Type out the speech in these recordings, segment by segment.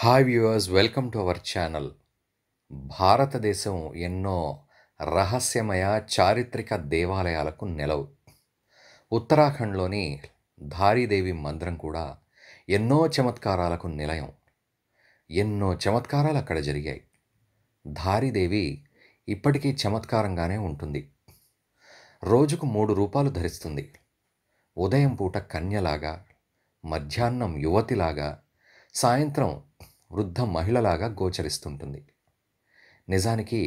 hi viewers welcome to our channel భారతదేశం ఎన్నో రహస్యమయ చారిత్రక దేవాలయాలకు నెలవు ఉత్తరాఖండ్లోని ధారీదేవి మందిరం కూడా ఎన్నో చమత్కారాలకు నిలయం ఎన్నో చమత్కారాలు అక్కడ జరిగాయి ధారీదేవి ఇప్పటికీ చమత్కారంగానే ఉంటుంది రోజుకు మూడు రూపాలు ధరిస్తుంది ఉదయం పూట కన్యలాగా మధ్యాహ్నం యువతిలాగా సాయంత్రం వృద్ధ మహిళలాగా గోచరిస్తుంటుంది నిజానికి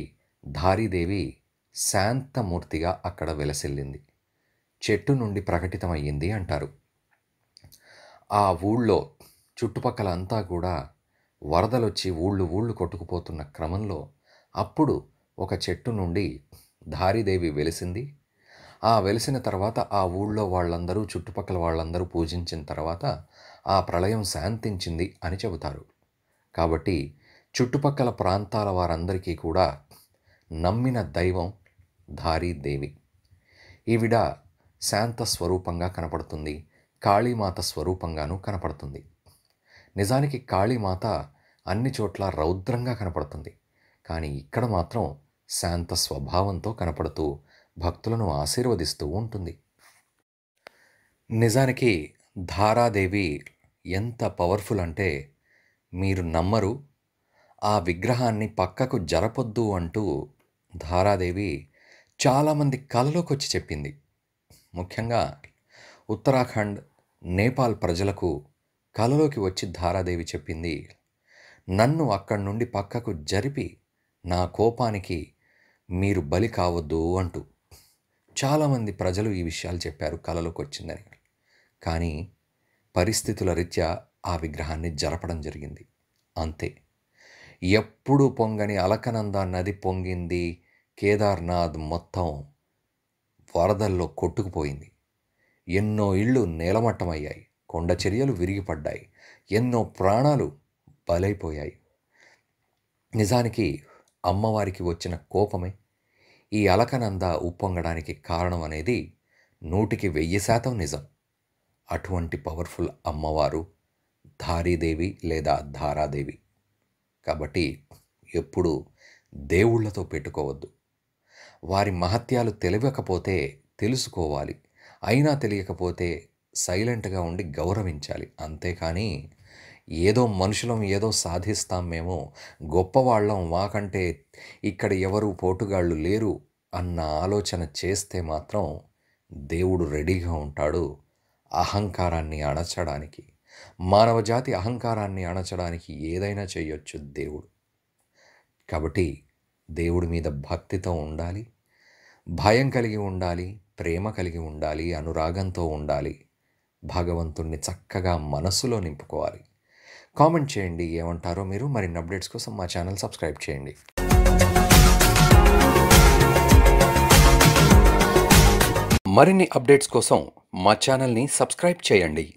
ధారీదేవి శాంతమూర్తిగా అక్కడ వెలసిల్లింది చెట్టు నుండి ప్రకటితమయ్యింది అంటారు ఆ ఊళ్ళో చుట్టుపక్కల అంతా కూడా వరదలొచ్చి ఊళ్ళు ఊళ్ళు కొట్టుకుపోతున్న క్రమంలో అప్పుడు ఒక చెట్టు నుండి ధారీదేవి వెలిసింది ఆ వెలిసిన తర్వాత ఆ ఊళ్ళో వాళ్ళందరూ చుట్టుపక్కల వాళ్ళందరూ పూజించిన తర్వాత ఆ ప్రళయం శాంతించింది అని చెబుతారు కాబట్టి చుట్టుపక్కల ప్రాంతాల వారందరికీ కూడా నమ్మిన దైవం దేవి ఈవిడ శాంత స్వరూపంగా కనపడుతుంది కాళీమాత స్వరూపంగాను కనపడుతుంది నిజానికి కాళీమాత అన్ని చోట్ల రౌద్రంగా కనపడుతుంది కానీ ఇక్కడ మాత్రం శాంత స్వభావంతో కనపడుతూ భక్తులను ఆశీర్వదిస్తూ ఉంటుంది నిజానికి ధారాదేవి ఎంత పవర్ఫుల్ అంటే మీరు నమ్మరు ఆ విగ్రహాన్ని పక్కకు జరపొద్దు అంటూ ధారాదేవి చాలామంది కలలోకొచ్చి వచ్చి చెప్పింది ముఖ్యంగా ఉత్తరాఖండ్ నేపాల్ ప్రజలకు కలలోకి వచ్చి ధారాదేవి చెప్పింది నన్ను అక్కడి నుండి పక్కకు జరిపి నా కోపానికి మీరు బలి కావద్దు అంటూ చాలామంది ప్రజలు ఈ విషయాలు చెప్పారు కలలోకి వచ్చిందని కానీ పరిస్థితుల రీత్యా ఆ విగ్రహాన్ని జరపడం జరిగింది అంతే ఎప్పుడు పొంగని అలకనంద నది పొంగింది కేదార్నాథ్ మొత్తం వరదల్లో కొట్టుకుపోయింది ఎన్నో ఇళ్ళు నేలమట్టమయ్యాయి కొండ చర్యలు విరిగిపడ్డాయి ఎన్నో ప్రాణాలు బలైపోయాయి నిజానికి అమ్మవారికి వచ్చిన కోపమే ఈ అలకనంద ఉప్పొంగడానికి కారణం అనేది నూటికి వెయ్యి శాతం నిజం అటువంటి పవర్ఫుల్ అమ్మవారు ధారీదేవి లేదా ధారాదేవి కాబట్టి ఎప్పుడు దేవుళ్లతో పెట్టుకోవద్దు వారి మహత్యాలు తెలియకపోతే తెలుసుకోవాలి అయినా తెలియకపోతే సైలెంట్గా ఉండి గౌరవించాలి అంతేకాని ఏదో మనుషులం ఏదో సాధిస్తాం మేము గొప్పవాళ్ళం మాకంటే ఇక్కడ ఎవరు పోటుగాళ్ళు లేరు అన్న ఆలోచన చేస్తే మాత్రం దేవుడు రెడీగా ఉంటాడు అహంకారాన్ని అణచడానికి మానవజాతి అహంకారాన్ని అణచడానికి ఏదైనా చేయొచ్చు దేవుడు కాబట్టి దేవుడి మీద భక్తితో ఉండాలి భయం కలిగి ఉండాలి ప్రేమ కలిగి ఉండాలి అనురాగంతో ఉండాలి భగవంతుణ్ణి చక్కగా మనసులో నింపుకోవాలి కామెంట్ చేయండి ఏమంటారో మీరు మరిన్ని అప్డేట్స్ కోసం మా ఛానల్ సబ్స్క్రైబ్ చేయండి మరిన్ని అప్డేట్స్ కోసం మా ఛానల్ని సబ్స్క్రైబ్ చేయండి